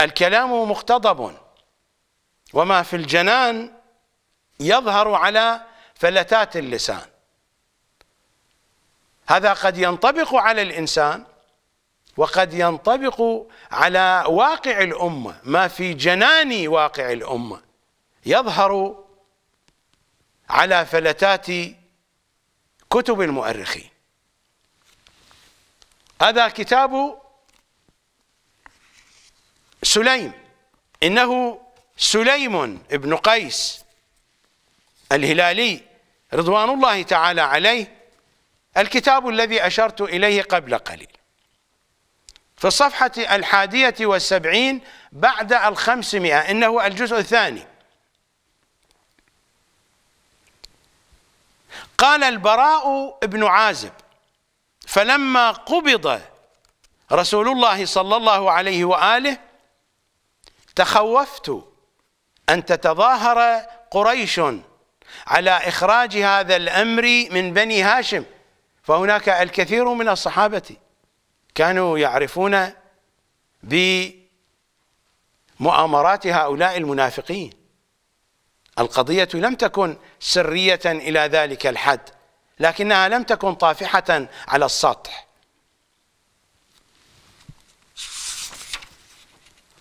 الكلام مقتضب وما في الجنان يظهر على فلتات اللسان هذا قد ينطبق على الإنسان وقد ينطبق على واقع الأمة ما في جنان واقع الأمة يظهر على فلتات كتب المؤرخين هذا كتاب سليم إنه سليم بن قيس الهلالي رضوان الله تعالى عليه الكتاب الذي أشرت إليه قبل قليل في الصفحة الحادية والسبعين بعد الخمسمائة إنه الجزء الثاني قال البراء بن عازب فلما قبض رسول الله صلى الله عليه وآله تخوفت أن تتظاهر قريش على إخراج هذا الأمر من بني هاشم فهناك الكثير من الصحابة كانوا يعرفون بمؤامرات هؤلاء المنافقين القضية لم تكن سرية إلى ذلك الحد لكنها لم تكن طافحة على السطح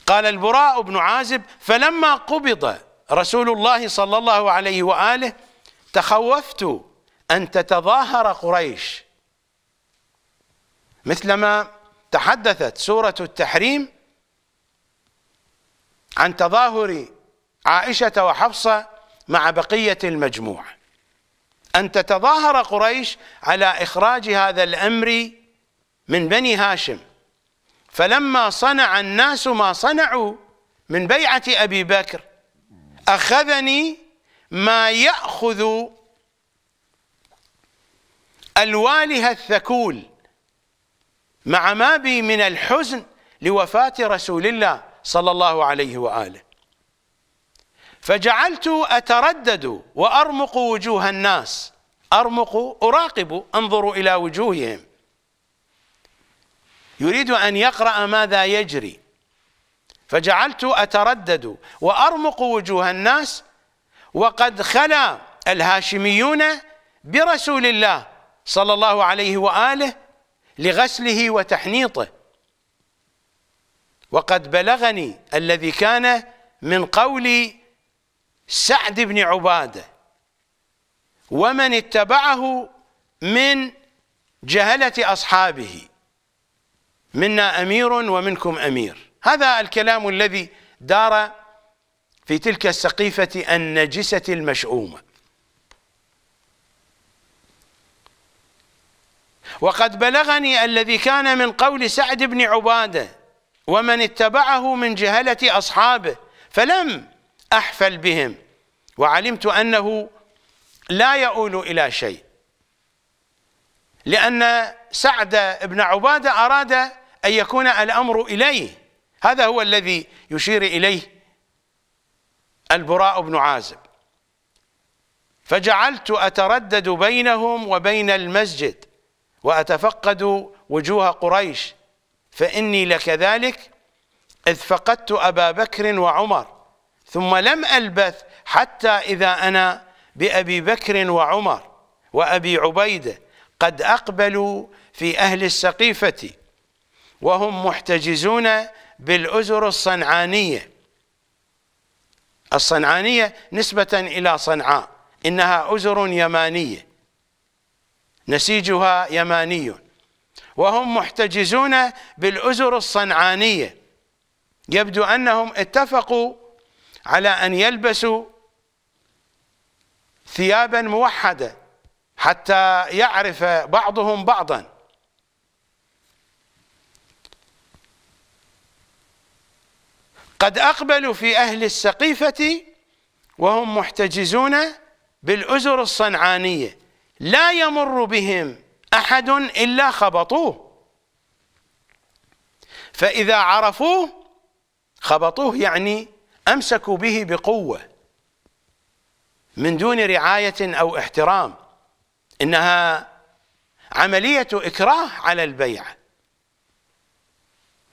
قال البراء بن عازب فلما قبض رسول الله صلى الله عليه وآله تخوفت أن تتظاهر قريش مثلما تحدثت سورة التحريم عن تظاهر عائشة وحفصة مع بقية المجموع أن تتظاهر قريش على إخراج هذا الأمر من بني هاشم فلما صنع الناس ما صنعوا من بيعة أبي بكر أخذني ما يأخذ الوالها الثكول مع ما بي من الحزن لوفاة رسول الله صلى الله عليه وآله فجعلت أتردد وأرمق وجوه الناس أرمق أراقب أنظر إلى وجوههم يريد أن يقرأ ماذا يجري فجعلت أتردد وأرمق وجوه الناس وقد خلا الهاشميون برسول الله صلى الله عليه وآله لغسله وتحنيطه وقد بلغني الذي كان من قول سعد بن عباده ومن اتبعه من جهله اصحابه منا أمير ومنكم أمير هذا الكلام الذي دار في تلك السقيفة النجسة المشؤومة وقد بلغني الذي كان من قول سعد بن عبادة ومن اتبعه من جهلة أصحابه فلم أحفل بهم وعلمت أنه لا يؤول إلى شيء لأن سعد بن عبادة أراد أن يكون الأمر إليه هذا هو الذي يشير إليه البراء بن عازب فجعلت أتردد بينهم وبين المسجد وأتفقد وجوه قريش فإني لكذلك إذ فقدت أبا بكر وعمر ثم لم ألبث حتى إذا أنا بأبي بكر وعمر وأبي عبيدة قد أقبلوا في أهل السقيفة وهم محتجزون بالأزر الصنعانية الصنعانية نسبة إلى صنعاء إنها أزر يمانية نسيجها يماني وهم محتجزون بالأزر الصنعانية يبدو أنهم اتفقوا على أن يلبسوا ثيابا موحدة حتى يعرف بعضهم بعضا قد أقبلوا في أهل السقيفة وهم محتجزون بالأزر الصنعانية لا يمر بهم أحد إلا خبطوه فإذا عرفوه خبطوه يعني أمسكوا به بقوة من دون رعاية أو احترام إنها عملية إكراه على البيعة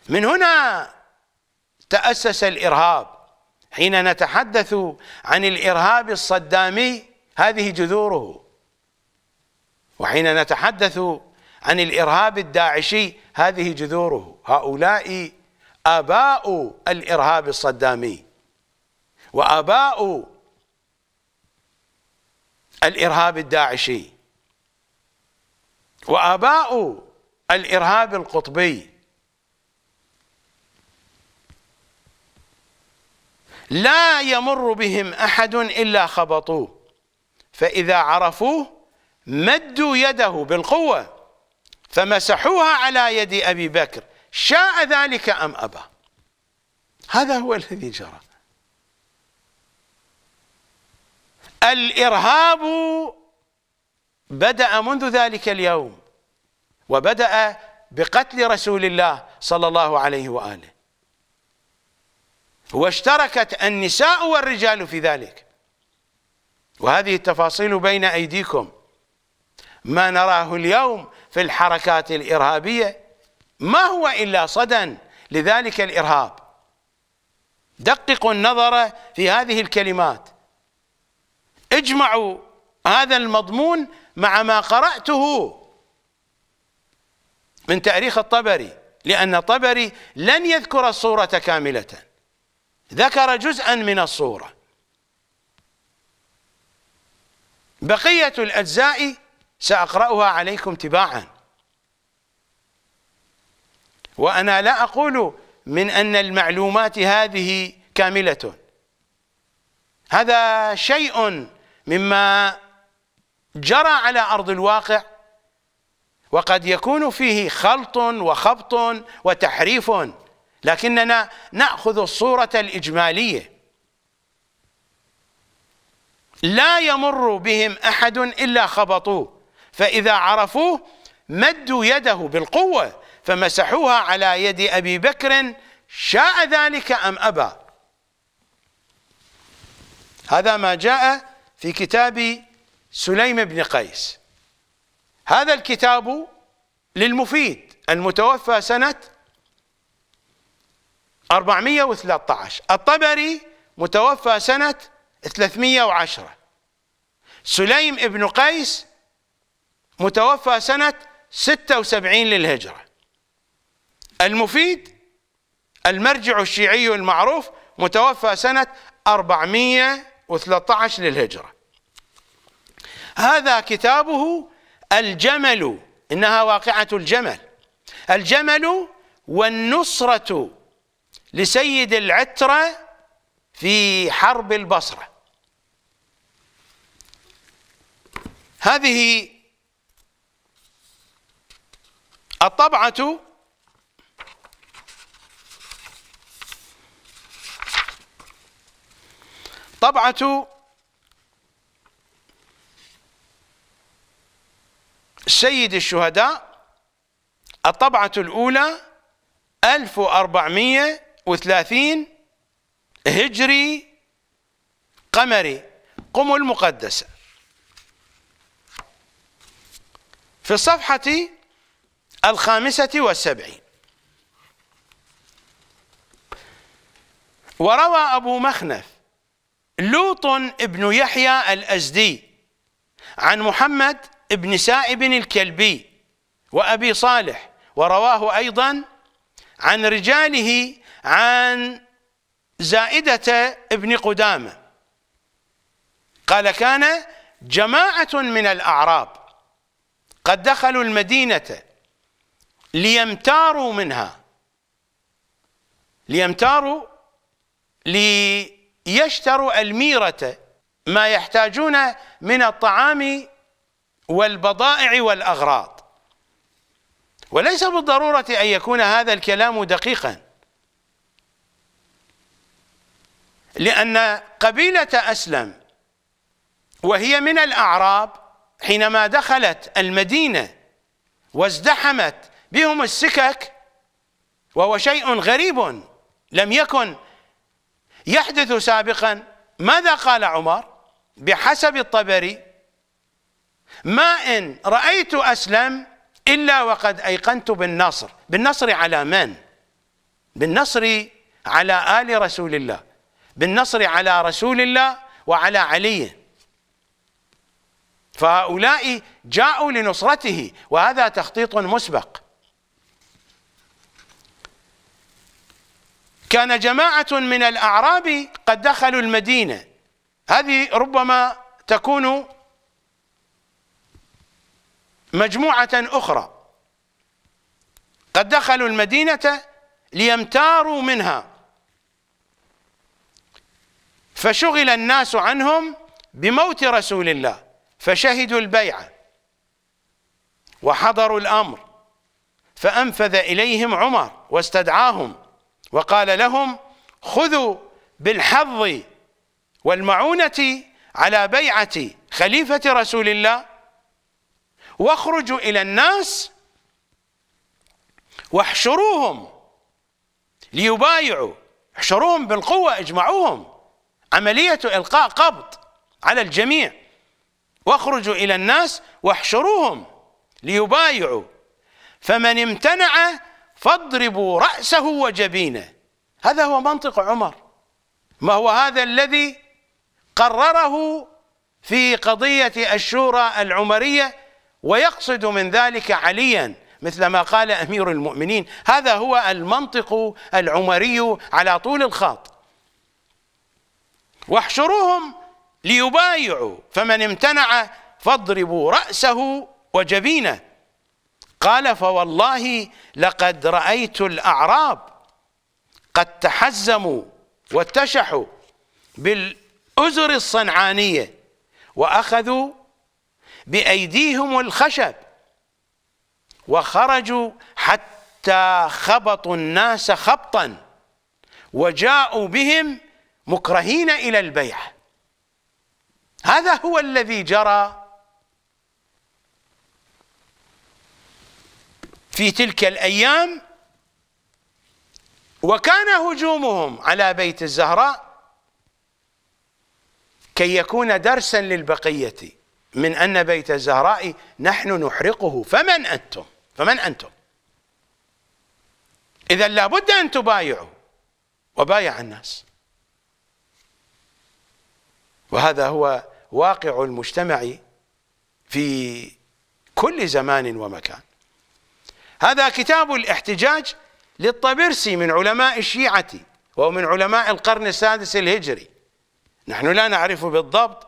من هنا تأسس الإرهاب حين نتحدث عن الإرهاب الصدامي هذه جذوره وحين نتحدث عن الإرهاب الداعشي هذه جذوره هؤلاء آباء الإرهاب الصدامي وآباء الإرهاب الداعشي وآباء الإرهاب القطبي لا يمر بهم أحد إلا خبطوه فإذا عرفوه مدوا يده بالقوة فمسحوها على يد أبي بكر شاء ذلك أم أبى هذا هو الذي جرى الإرهاب بدأ منذ ذلك اليوم وبدأ بقتل رسول الله صلى الله عليه وآله واشتركت النساء والرجال في ذلك وهذه التفاصيل بين أيديكم ما نراه اليوم في الحركات الإرهابية ما هو إلا صدى لذلك الإرهاب دققوا النظر في هذه الكلمات اجمعوا هذا المضمون مع ما قرأته من تاريخ الطبري لأن الطبري لن يذكر الصورة كاملةً ذكر جزءا من الصورة بقية الأجزاء سأقرأها عليكم تباعا وأنا لا أقول من أن المعلومات هذه كاملة هذا شيء مما جرى على أرض الواقع وقد يكون فيه خلط وخبط وتحريف لكننا ناخذ الصوره الاجماليه لا يمر بهم احد الا خبطوه فاذا عرفوه مدوا يده بالقوه فمسحوها على يد ابي بكر شاء ذلك ام ابى هذا ما جاء في كتاب سليم بن قيس هذا الكتاب للمفيد المتوفى سنه 413 الطبري متوفى سنة 310 سليم ابن قيس متوفى سنة 76 للهجرة المفيد المرجع الشيعي المعروف متوفى سنة 413 للهجرة هذا كتابه الجمل إنها واقعة الجمل الجمل والنصرة لسيد العترة في حرب البصرة هذه الطبعة طبعة سيد الشهداء الطبعة الأولى 1400 وثلاثين هجري قمري قم المقدسة في الصفحة الخامسة والسبعين وروى أبو مخنف لوط بن يحيى الأزدي عن محمد بن سائب الكلبي وأبي صالح ورواه أيضا عن رجاله عن زائدة ابن قدامة قال كان جماعة من الأعراب قد دخلوا المدينة ليمتاروا منها ليمتاروا ليشتروا الميرة ما يحتاجون من الطعام والبضائع والأغراض وليس بالضرورة أن يكون هذا الكلام دقيقاً لأن قبيلة أسلم وهي من الأعراب حينما دخلت المدينة وازدحمت بهم السكك وهو شيء غريب لم يكن يحدث سابقا ماذا قال عمر بحسب الطبري ما إن رأيت أسلم إلا وقد أيقنت بالنصر بالنصر على من بالنصر على آل رسول الله بالنصر على رسول الله وعلى علي فهؤلاء جاءوا لنصرته وهذا تخطيط مسبق كان جماعة من الأعراب قد دخلوا المدينة هذه ربما تكون مجموعة أخرى قد دخلوا المدينة ليمتاروا منها فشغل الناس عنهم بموت رسول الله فشهدوا البيعة وحضروا الأمر فأنفذ إليهم عمر واستدعاهم وقال لهم خذوا بالحظ والمعونة على بيعة خليفة رسول الله واخرجوا إلى الناس واحشروهم ليبايعوا احشروهم بالقوة اجمعوهم عملية إلقاء قبض على الجميع واخرجوا إلى الناس واحشروهم ليبايعوا فمن امتنع فاضربوا رأسه وجبينه هذا هو منطق عمر ما هو هذا الذي قرره في قضية الشورى العمرية ويقصد من ذلك عليا مثل ما قال أمير المؤمنين هذا هو المنطق العمري على طول الخط واحشروهم ليبايعوا فمن امتنع فاضربوا رأسه وجبينه قال فوالله لقد رأيت الأعراب قد تحزموا واتشحوا بالأزر الصنعانية وأخذوا بأيديهم الخشب وخرجوا حتى خبطوا الناس خبطا وجاءوا بهم مكرهين إلى البيع هذا هو الذي جرى في تلك الأيام وكان هجومهم على بيت الزهراء كي يكون درسا للبقية من أن بيت الزهراء نحن نحرقه فمن أنتم فمن أنتم إذا لابد أن تبايعوا وبايع الناس وهذا هو واقع المجتمع في كل زمان ومكان هذا كتاب الاحتجاج للطبرسي من علماء الشيعة وهو من علماء القرن السادس الهجري نحن لا نعرف بالضبط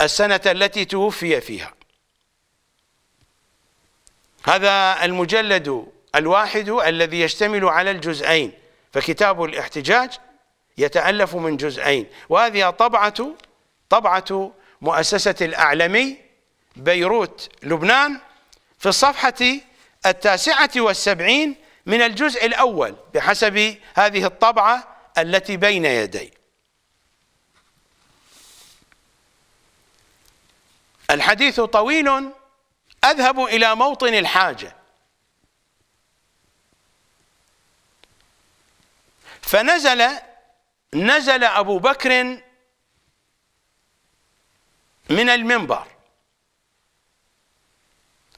السنة التي توفي فيها هذا المجلد الواحد الذي يشتمل على الجزئين فكتاب الاحتجاج يتألف من جزئين وهذه طبعة طبعة مؤسسة الأعلمي بيروت لبنان في الصفحة التاسعة والسبعين من الجزء الأول بحسب هذه الطبعة التي بين يدي الحديث طويل أذهب إلى موطن الحاجة فنزل نزل أبو بكر من المنبر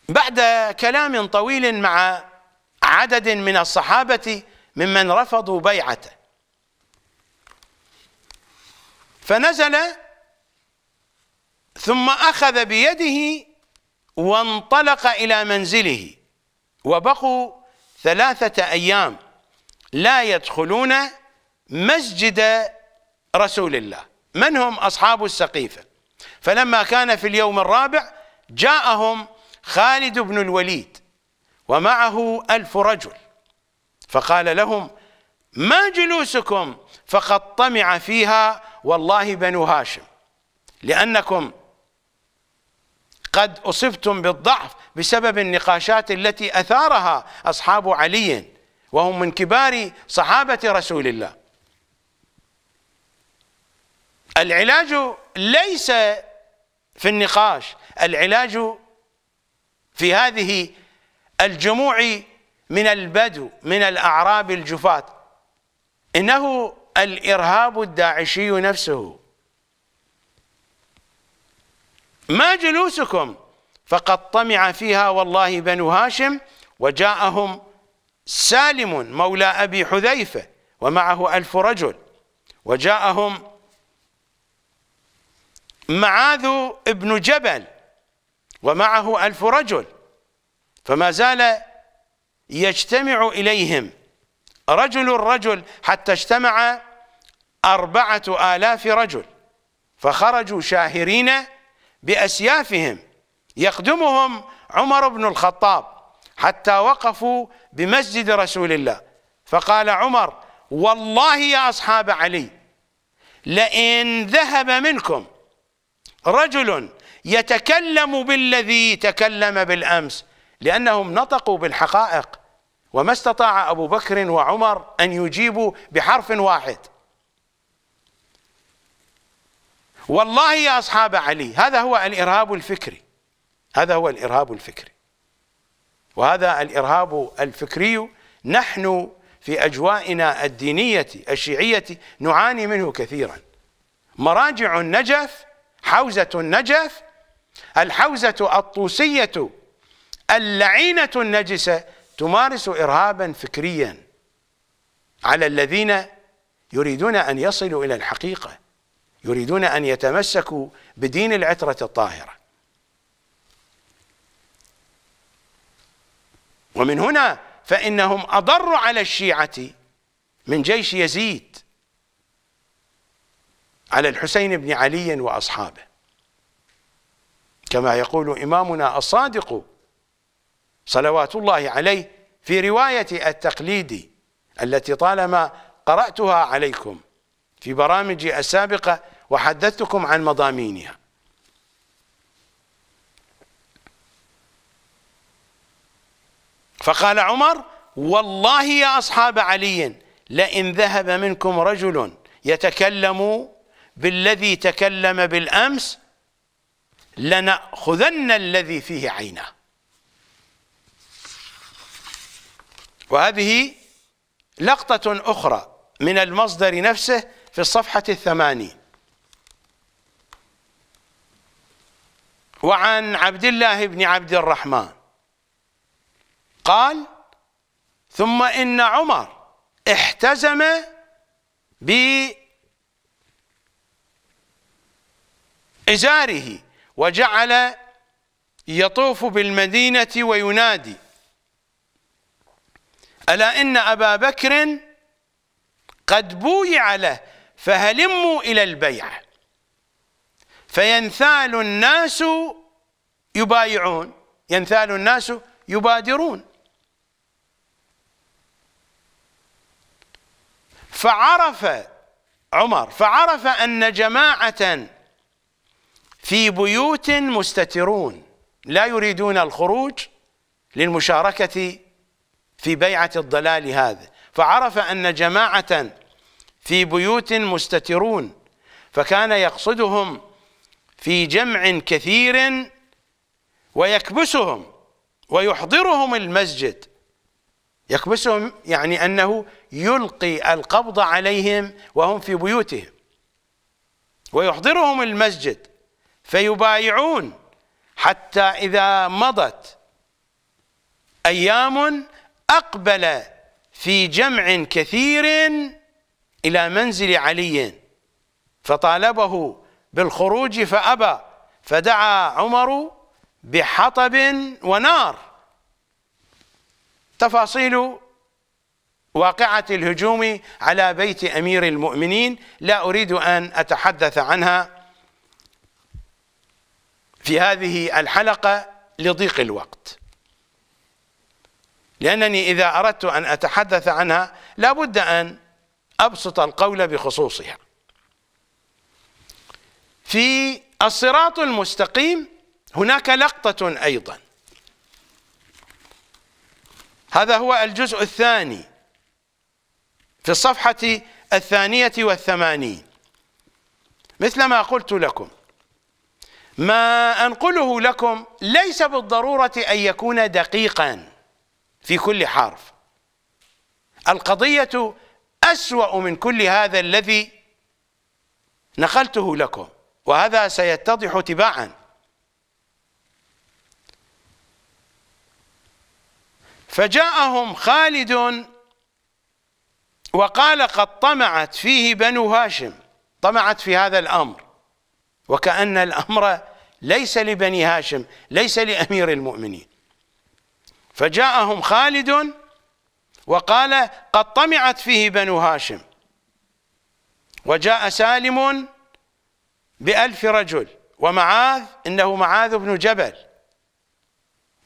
بعد كلام طويل مع عدد من الصحابة ممن رفضوا بيعته فنزل ثم أخذ بيده وانطلق إلى منزله وبقوا ثلاثة أيام لا يدخلون مسجد رسول الله من هم أصحاب السقيفة فلما كان في اليوم الرابع جاءهم خالد بن الوليد ومعه ألف رجل فقال لهم ما جلوسكم فقد طمع فيها والله بنو هاشم لأنكم قد أصبتم بالضعف بسبب النقاشات التي أثارها أصحاب علي وهم من كبار صحابة رسول الله العلاج ليس في النقاش العلاج في هذه الجموع من البدو من الأعراب الجفاة إنه الإرهاب الداعشي نفسه ما جلوسكم فقد طمع فيها والله بنو هاشم وجاءهم سالم مولى أبي حذيفة ومعه ألف رجل وجاءهم معاذ بن جبل ومعه ألف رجل فما زال يجتمع إليهم رجل الرجل حتى اجتمع أربعة آلاف رجل فخرجوا شاهرين بأسيافهم يخدمهم عمر بن الخطاب حتى وقفوا بمسجد رسول الله فقال عمر والله يا أصحاب علي لئن ذهب منكم رجل يتكلم بالذي تكلم بالأمس لأنهم نطقوا بالحقائق وما استطاع أبو بكر وعمر أن يجيبوا بحرف واحد والله يا أصحاب علي هذا هو الإرهاب الفكري هذا هو الإرهاب الفكري وهذا الإرهاب الفكري نحن في أجوائنا الدينية الشيعية نعاني منه كثيرا مراجع النجف حوزة النجف الحوزة الطوسية اللعينة النجسة تمارس إرهابا فكريا على الذين يريدون أن يصلوا إلى الحقيقة يريدون أن يتمسكوا بدين العترة الطاهرة ومن هنا فإنهم أضر على الشيعة من جيش يزيد على الحسين بن علي وأصحابه كما يقول إمامنا الصادق صلوات الله عليه في رواية التقليد التي طالما قرأتها عليكم في برامجي السابقة وحدثتكم عن مضامينها فقال عمر والله يا أصحاب علي لئن ذهب منكم رجل يتكلم بالذي تكلم بالأمس لنأخذن الذي فيه عينه وهذه لقطة أخرى من المصدر نفسه في الصفحة الثمانين وعن عبد الله بن عبد الرحمن قال ثم إن عمر احتزم ب إزاره وجعل يطوف بالمدينة وينادي ألا إن أبا بكر قد بويع له فهلموا إلى البيعة فينثال الناس يبايعون ينثال الناس يبادرون فعرف عمر فعرف أن جماعة في بيوت مستترون لا يريدون الخروج للمشاركة في بيعة الضلال هذا فعرف أن جماعة في بيوت مستترون فكان يقصدهم في جمع كثير ويكبسهم ويحضرهم المسجد يكبسهم يعني أنه يلقي القبض عليهم وهم في بيوتهم ويحضرهم المسجد فيبايعون حتى إذا مضت أيام أقبل في جمع كثير إلى منزل علي فطالبه بالخروج فأبى فدعا عمر بحطب ونار تفاصيل واقعة الهجوم على بيت أمير المؤمنين لا أريد أن أتحدث عنها في هذه الحلقة لضيق الوقت لأنني إذا أردت أن أتحدث عنها لابد أن أبسط القول بخصوصها في الصراط المستقيم هناك لقطة أيضا هذا هو الجزء الثاني في الصفحة الثانية والثمانين مثل ما قلت لكم ما أنقله لكم ليس بالضرورة أن يكون دقيقا في كل حرف القضية أسوأ من كل هذا الذي نقلته لكم وهذا سيتضح تباعا فجاءهم خالد وقال قد طمعت فيه بنو هاشم طمعت في هذا الأمر وكأن الأمر ليس لبني هاشم ليس لأمير المؤمنين فجاءهم خالد وقال قد طمعت فيه بنو هاشم وجاء سالم بألف رجل ومعاذ إنه معاذ بن جبل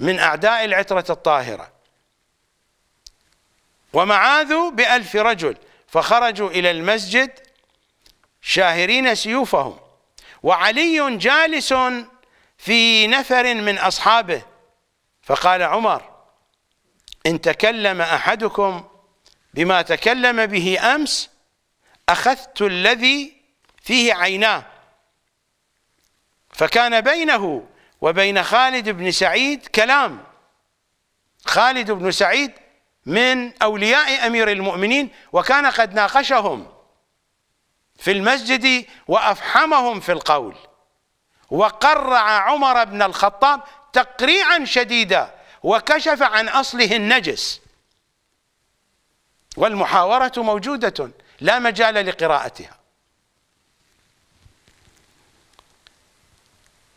من أعداء العترة الطاهرة ومعاذ بألف رجل فخرجوا إلى المسجد شاهرين سيوفهم وعلي جالس في نفر من أصحابه فقال عمر إن تكلم أحدكم بما تكلم به أمس أخذت الذي فيه عيناه فكان بينه وبين خالد بن سعيد كلام خالد بن سعيد من أولياء أمير المؤمنين وكان قد ناقشهم في المسجد وأفحمهم في القول وقرع عمر بن الخطاب تقريعا شديدا وكشف عن أصله النجس والمحاورة موجودة لا مجال لقراءتها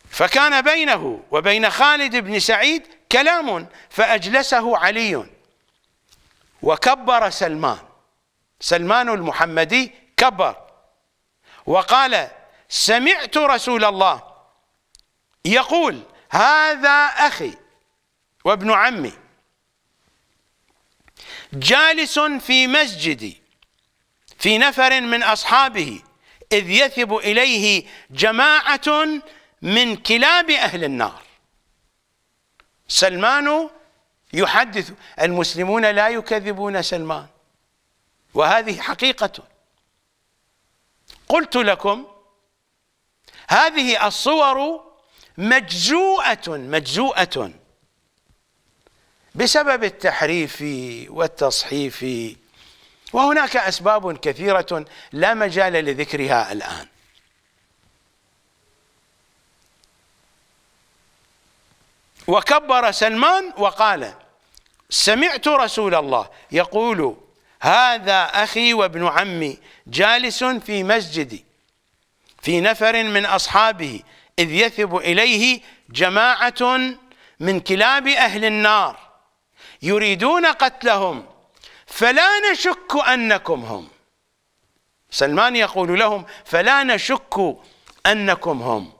فكان بينه وبين خالد بن سعيد كلام فأجلسه علي وكبر سلمان سلمان المحمدي كبر وقال سمعت رسول الله يقول هذا أخي وابن عمي جالس في مسجدي في نفر من أصحابه إذ يثب إليه جماعة من كلاب أهل النار سلمان يحدث المسلمون لا يكذبون سلمان وهذه حقيقة قلت لكم هذه الصور مجزوءة مجزوءة بسبب التحريف والتصحيف وهناك أسباب كثيرة لا مجال لذكرها الآن وكبر سلمان وقال سمعت رسول الله يقول هذا أخي وابن عمي جالس في مسجدي في نفر من أصحابه إذ يثب إليه جماعة من كلاب أهل النار يريدون قتلهم فلا نشك أنكم هم سلمان يقول لهم فلا نشك أنكم هم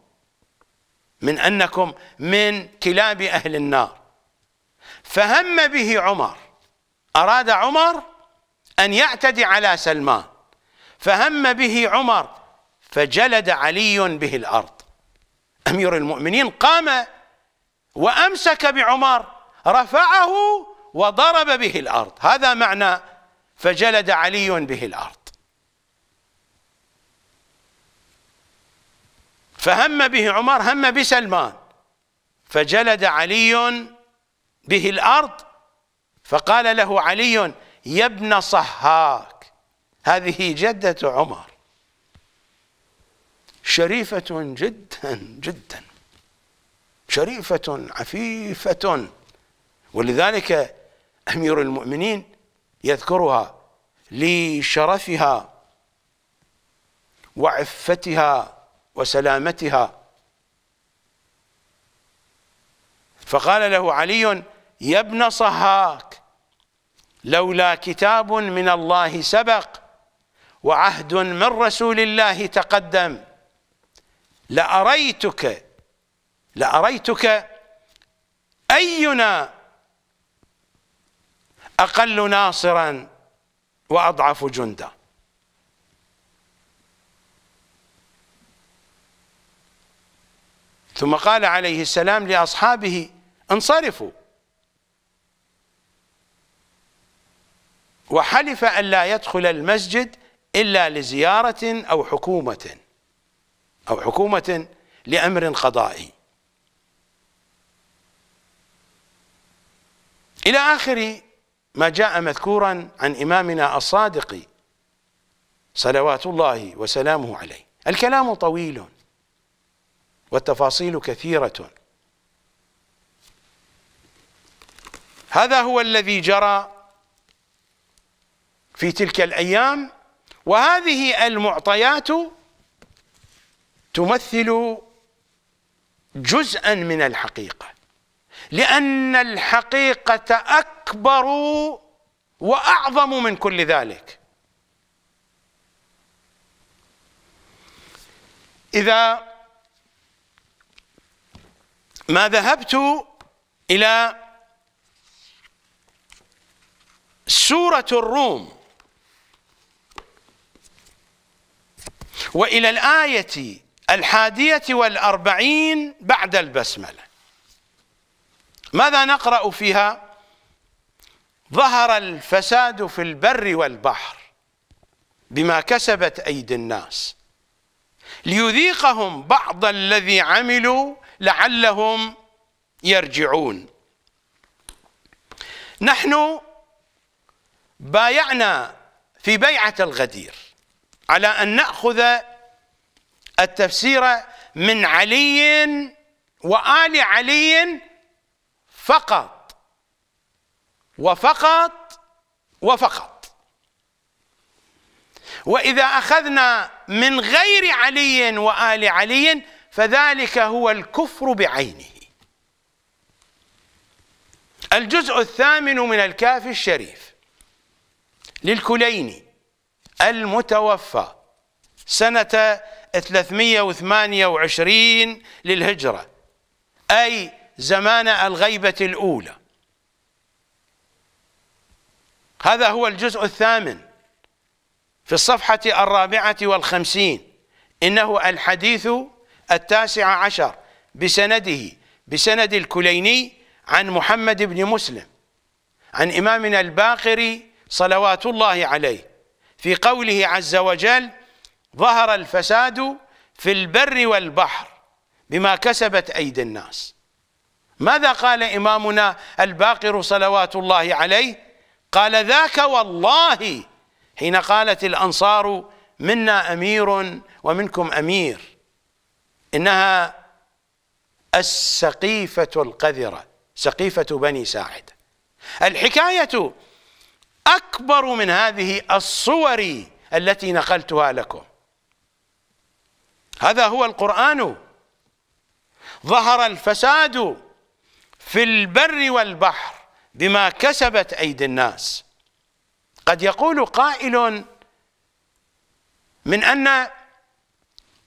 من أنكم من كلاب أهل النار فهم به عمر أراد عمر أن يعتدي على سلمان فهم به عمر فجلد علي به الأرض أمير المؤمنين قام وأمسك بعمر رفعه وضرب به الأرض هذا معنى فجلد علي به الأرض فهم به عمر هم بسلمان فجلد علي به الأرض فقال له علي يا ابن صهاك هذه جدة عمر شريفة جدا جدا شريفة عفيفة ولذلك أمير المؤمنين يذكرها لشرفها وعفتها وسلامتها فقال له علي يا ابن صهاك لولا كتاب من الله سبق وعهد من رسول الله تقدم لأريتك لأريتك أينا أقل ناصرا وأضعف جندا ثم قال عليه السلام لأصحابه انصرفوا وحلف أن لا يدخل المسجد إلا لزيارة أو حكومة أو حكومة لأمر قضائي إلى آخر ما جاء مذكورا عن إمامنا الصادق صلوات الله وسلامه عليه الكلام طويل والتفاصيل كثيرة هذا هو الذي جرى في تلك الايام وهذه المعطيات تمثل جزءا من الحقيقه لان الحقيقه اكبر واعظم من كل ذلك اذا ما ذهبت الى سوره الروم وإلى الآية الحادية والأربعين بعد البسملة ماذا نقرأ فيها ظهر الفساد في البر والبحر بما كسبت أيدي الناس ليذيقهم بعض الذي عملوا لعلهم يرجعون نحن بايعنا في بيعة الغدير على أن نأخذ التفسير من علي وآل علي فقط وفقط وفقط وإذا أخذنا من غير علي وآل علي فذلك هو الكفر بعينه الجزء الثامن من الكاف الشريف للكليني المتوفى سنة 328 للهجرة أي زمان الغيبة الأولى هذا هو الجزء الثامن في الصفحة الرابعة والخمسين إنه الحديث التاسع عشر بسنده بسند الكليني عن محمد بن مسلم عن إمامنا الباقري صلوات الله عليه في قوله عز وجل ظهر الفساد في البر والبحر بما كسبت أيدي الناس ماذا قال إمامنا الباقر صلوات الله عليه قال ذاك والله حين قالت الأنصار منا أمير ومنكم أمير إنها السقيفة القذرة سقيفة بني ساعد الحكاية أكبر من هذه الصور التي نقلتها لكم هذا هو القرآن ظهر الفساد في البر والبحر بما كسبت أيدي الناس قد يقول قائل من أن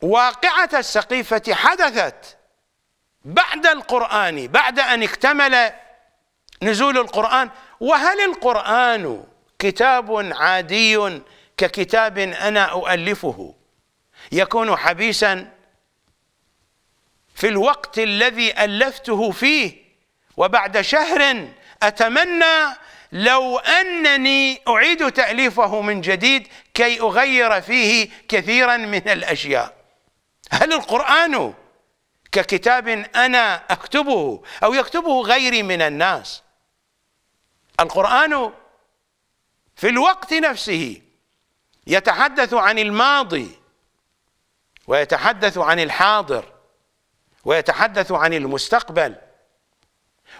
واقعة السقيفة حدثت بعد القرآن بعد أن اكتمل نزول القرآن وهل القرآن كتاب عادي ككتاب أنا أؤلفه يكون حبيسا في الوقت الذي ألفته فيه وبعد شهر أتمنى لو أنني أعيد تأليفه من جديد كي أغير فيه كثيرا من الأشياء هل القرآن ككتاب أنا أكتبه أو يكتبه غيري من الناس القرآن في الوقت نفسه يتحدث عن الماضي ويتحدث عن الحاضر ويتحدث عن المستقبل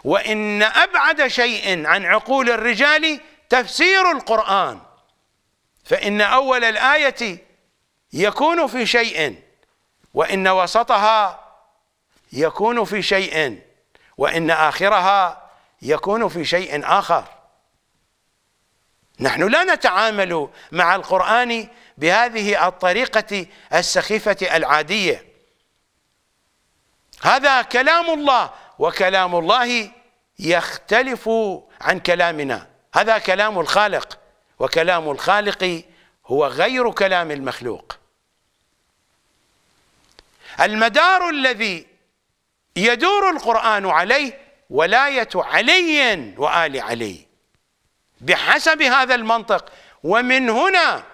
وإن أبعد شيء عن عقول الرجال تفسير القرآن فإن أول الآية يكون في شيء وإن وسطها يكون في شيء وإن آخرها يكون في شيء آخر نحن لا نتعامل مع القرآن بهذه الطريقة السخيفة العادية هذا كلام الله وكلام الله يختلف عن كلامنا هذا كلام الخالق وكلام الخالق هو غير كلام المخلوق المدار الذي يدور القرآن عليه ولاية علي وآل علي بحسب هذا المنطق ومن هنا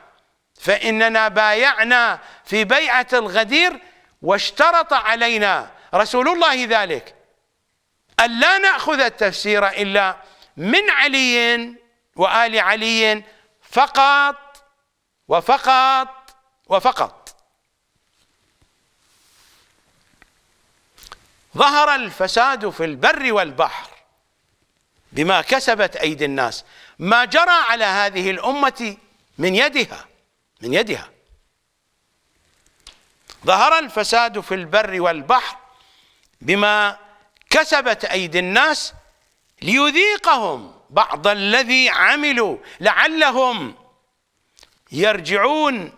فإننا بايعنا في بيعة الغدير واشترط علينا رسول الله ذلك ألا نأخذ التفسير إلا من علي وآل علي فقط وفقط وفقط ظهر الفساد في البر والبحر بما كسبت أيدي الناس ما جرى على هذه الأمة من يدها من يدها ظهر الفساد في البر والبحر بما كسبت أيدي الناس ليذيقهم بعض الذي عملوا لعلهم يرجعون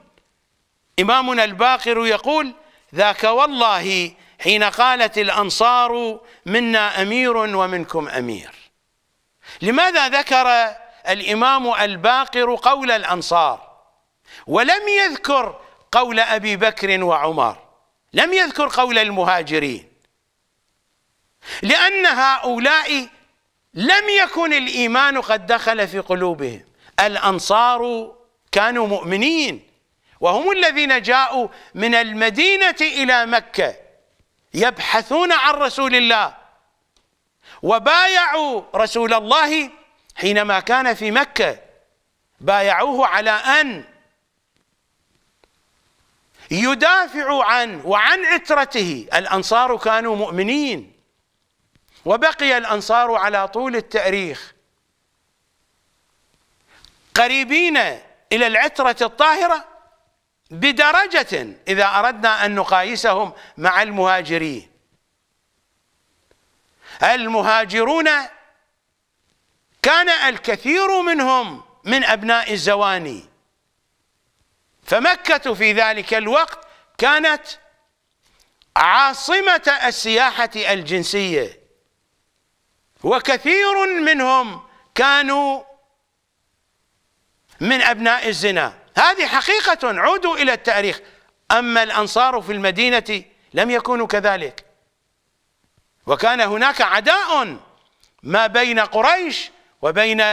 إمامنا الباقر يقول ذاك والله حين قالت الأنصار منا أمير ومنكم أمير لماذا ذكر الإمام الباقر قول الأنصار ولم يذكر قول أبي بكر وعمر لم يذكر قول المهاجرين لأن هؤلاء لم يكن الإيمان قد دخل في قلوبهم الأنصار كانوا مؤمنين وهم الذين جاءوا من المدينة إلى مكة يبحثون عن رسول الله وبايعوا رسول الله حينما كان في مكة بايعوه على أن يدافع عنه وعن عترته الأنصار كانوا مؤمنين وبقي الأنصار على طول التاريخ قريبين إلى العترة الطاهرة بدرجة إذا أردنا أن نقايسهم مع المهاجرين المهاجرون كان الكثير منهم من أبناء الزواني فمكة في ذلك الوقت كانت عاصمة السياحة الجنسية وكثير منهم كانوا من أبناء الزنا هذه حقيقة عودوا إلى التاريخ أما الأنصار في المدينة لم يكونوا كذلك وكان هناك عداء ما بين قريش وبين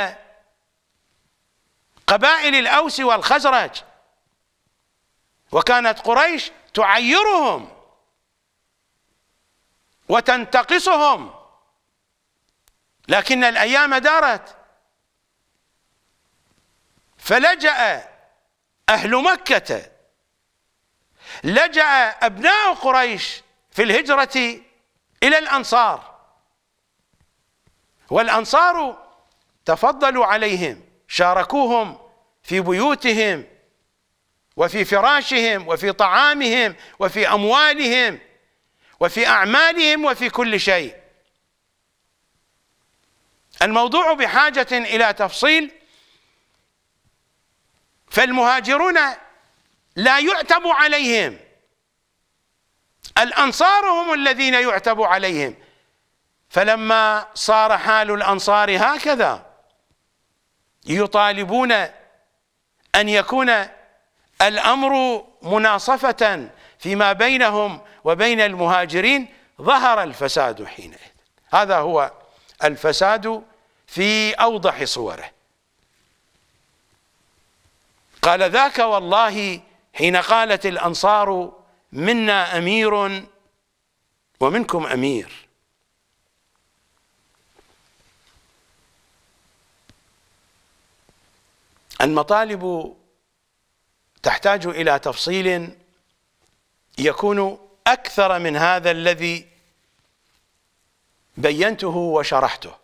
قبائل الأوس والخزرج وكانت قريش تعيرهم وتنتقصهم لكن الأيام دارت فلجأ أهل مكة لجأ أبناء قريش في الهجرة إلى الأنصار والأنصار تفضلوا عليهم شاركوهم في بيوتهم وفي فراشهم وفي طعامهم وفي أموالهم وفي أعمالهم وفي كل شيء الموضوع بحاجة إلى تفصيل فالمهاجرون لا يعتب عليهم الأنصار هم الذين يعتب عليهم فلما صار حال الأنصار هكذا يطالبون أن يكون الأمر مناصفة فيما بينهم وبين المهاجرين ظهر الفساد حينئذ هذا هو الفساد في أوضح صوره قال ذاك والله حين قالت الأنصار منا أمير ومنكم أمير المطالب تحتاج إلى تفصيل يكون أكثر من هذا الذي بينته وشرحته